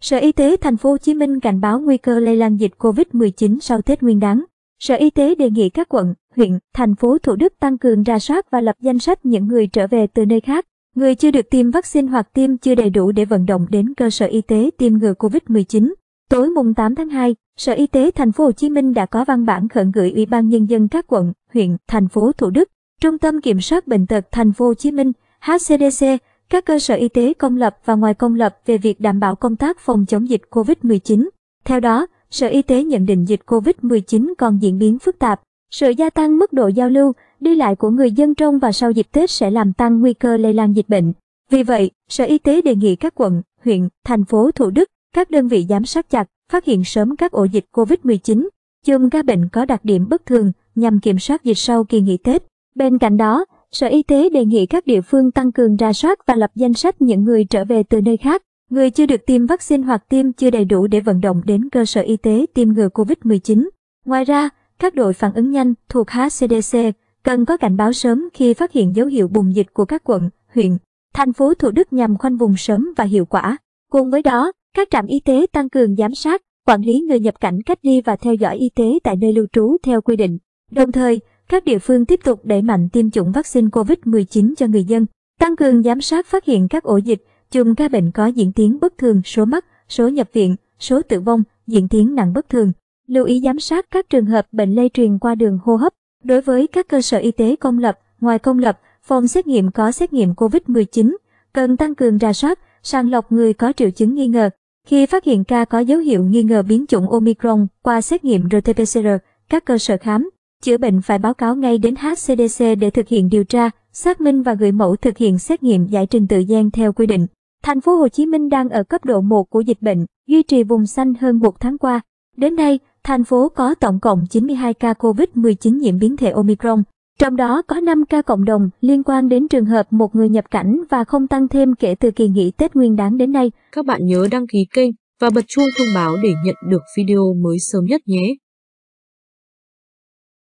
Sở Y tế thành phố Hồ Chí Minh cảnh báo nguy cơ lây lan dịch COVID-19 sau Tết Nguyên đán. Sở Y tế đề nghị các quận, huyện, thành phố Thủ Đức tăng cường ra soát và lập danh sách những người trở về từ nơi khác, người chưa được tiêm vaccine hoặc tiêm chưa đầy đủ để vận động đến cơ sở y tế tiêm ngừa COVID-19. Tối mùng 8 tháng 2, Sở Y tế thành phố Hồ Chí Minh đã có văn bản khẩn gửi Ủy ban nhân dân các quận, huyện, thành phố Thủ Đức, Trung tâm kiểm soát bệnh tật thành phố Hồ Chí Minh, HCDC các cơ sở y tế công lập và ngoài công lập về việc đảm bảo công tác phòng chống dịch COVID-19. Theo đó, Sở Y tế nhận định dịch COVID-19 còn diễn biến phức tạp. Sự gia tăng mức độ giao lưu, đi lại của người dân trong và sau dịp Tết sẽ làm tăng nguy cơ lây lan dịch bệnh. Vì vậy, Sở Y tế đề nghị các quận, huyện, thành phố Thủ Đức, các đơn vị giám sát chặt, phát hiện sớm các ổ dịch COVID-19, chùm ca bệnh có đặc điểm bất thường nhằm kiểm soát dịch sau kỳ nghỉ Tết. Bên cạnh đó, Sở Y tế đề nghị các địa phương tăng cường ra soát và lập danh sách những người trở về từ nơi khác, người chưa được tiêm vaccine hoặc tiêm chưa đầy đủ để vận động đến cơ sở y tế tiêm ngừa COVID-19. Ngoài ra, các đội phản ứng nhanh thuộc HCDC cần có cảnh báo sớm khi phát hiện dấu hiệu bùng dịch của các quận, huyện, thành phố Thủ Đức nhằm khoanh vùng sớm và hiệu quả. Cùng với đó, các trạm y tế tăng cường giám sát, quản lý người nhập cảnh cách ly và theo dõi y tế tại nơi lưu trú theo quy định. Đồng thời, các địa phương tiếp tục đẩy mạnh tiêm chủng vaccine COVID-19 cho người dân, tăng cường giám sát phát hiện các ổ dịch, chùm ca bệnh có diễn tiến bất thường số mắc, số nhập viện, số tử vong, diễn tiến nặng bất thường. Lưu ý giám sát các trường hợp bệnh lây truyền qua đường hô hấp. Đối với các cơ sở y tế công lập, ngoài công lập, phòng xét nghiệm có xét nghiệm COVID-19, cần tăng cường ra soát, sàng lọc người có triệu chứng nghi ngờ. Khi phát hiện ca có dấu hiệu nghi ngờ biến chủng Omicron qua xét nghiệm RT-PCR, các cơ sở khám, chữa bệnh phải báo cáo ngay đến HCDC để thực hiện điều tra, xác minh và gửi mẫu thực hiện xét nghiệm giải trình tự gen theo quy định. Thành phố Hồ Chí Minh đang ở cấp độ 1 của dịch bệnh, duy trì vùng xanh hơn một tháng qua. Đến nay, thành phố có tổng cộng 92 ca COVID-19 nhiễm biến thể Omicron, trong đó có 5 ca cộng đồng liên quan đến trường hợp một người nhập cảnh và không tăng thêm kể từ kỳ nghỉ Tết Nguyên đán đến nay. Các bạn nhớ đăng ký kênh và bật chuông thông báo để nhận được video mới sớm nhất nhé.